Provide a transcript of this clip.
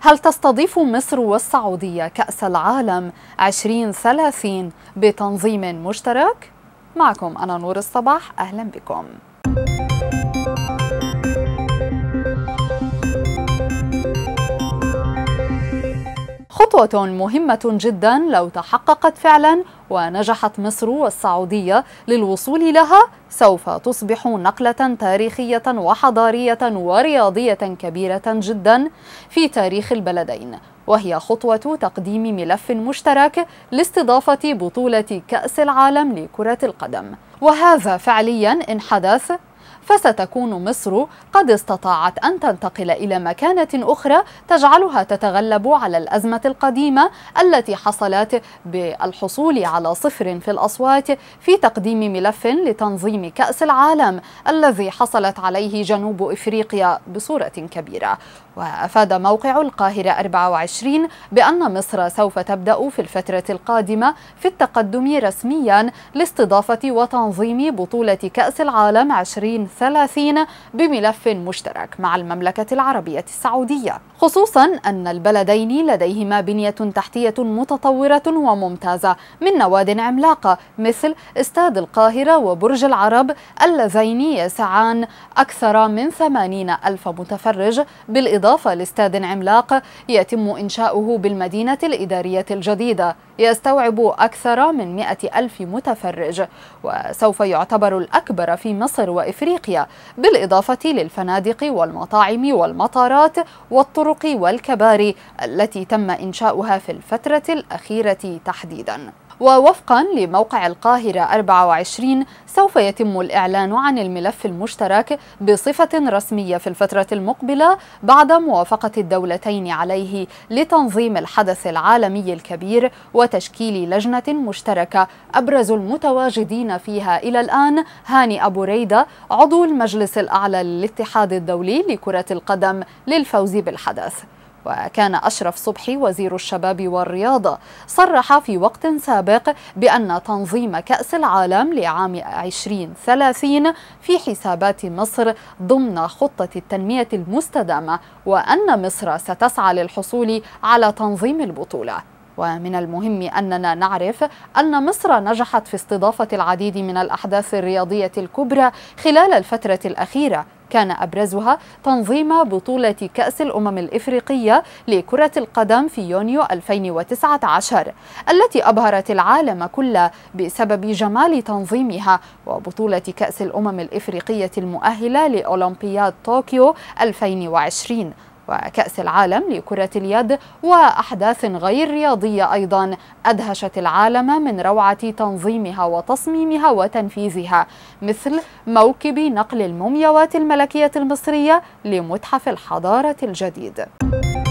هل تستضيف مصر والسعودية كأس العالم 2030 بتنظيم مشترك؟ معكم أنا نور الصباح أهلا بكم خطوة مهمة جدا لو تحققت فعلا ونجحت مصر والسعودية للوصول لها سوف تصبح نقلة تاريخية وحضارية ورياضية كبيرة جدا في تاريخ البلدين وهي خطوة تقديم ملف مشترك لاستضافة بطولة كأس العالم لكرة القدم وهذا فعليا إن حدث فستكون مصر قد استطاعت أن تنتقل إلى مكانة أخرى تجعلها تتغلب على الأزمة القديمة التي حصلت بالحصول على صفر في الأصوات في تقديم ملف لتنظيم كأس العالم الذي حصلت عليه جنوب إفريقيا بصورة كبيرة وأفاد موقع القاهرة 24 بأن مصر سوف تبدأ في الفترة القادمة في التقدم رسميا لاستضافة وتنظيم بطولة كأس العالم 20 30 بملف مشترك مع المملكة العربية السعودية خصوصا أن البلدين لديهما بنية تحتية متطورة وممتازة من نواد عملاقة مثل استاد القاهرة وبرج العرب اللذين يسعان أكثر من 80 ألف متفرج بالإضافة لاستاد عملاق يتم إنشاؤه بالمدينة الإدارية الجديدة يستوعب أكثر من 100 ألف متفرج وسوف يعتبر الأكبر في مصر وإفريقيا أفريقيا بالإضافة للفنادق والمطاعم والمطارات والطرق والكباري التي تم إنشاؤها في الفترة الأخيرة تحديداً ووفقا لموقع القاهرة 24 سوف يتم الإعلان عن الملف المشترك بصفة رسمية في الفترة المقبلة بعد موافقة الدولتين عليه لتنظيم الحدث العالمي الكبير وتشكيل لجنة مشتركة أبرز المتواجدين فيها إلى الآن هاني أبو ريدة عضو المجلس الأعلى للاتحاد الدولي لكرة القدم للفوز بالحدث وكان أشرف صبحي وزير الشباب والرياضة صرح في وقت سابق بأن تنظيم كأس العالم لعام 2030 في حسابات مصر ضمن خطة التنمية المستدامة وأن مصر ستسعى للحصول على تنظيم البطولة ومن المهم أننا نعرف أن مصر نجحت في استضافة العديد من الأحداث الرياضية الكبرى خلال الفترة الأخيرة كان أبرزها تنظيم بطولة كأس الأمم الإفريقية لكرة القدم في يونيو 2019 التي أبهرت العالم كله بسبب جمال تنظيمها وبطولة كأس الأمم الإفريقية المؤهلة لأولمبياد طوكيو 2020 وكأس العالم لكرة اليد وأحداث غير رياضية أيضا أدهشت العالم من روعة تنظيمها وتصميمها وتنفيذها مثل موكب نقل المومياوات الملكية المصرية لمتحف الحضارة الجديد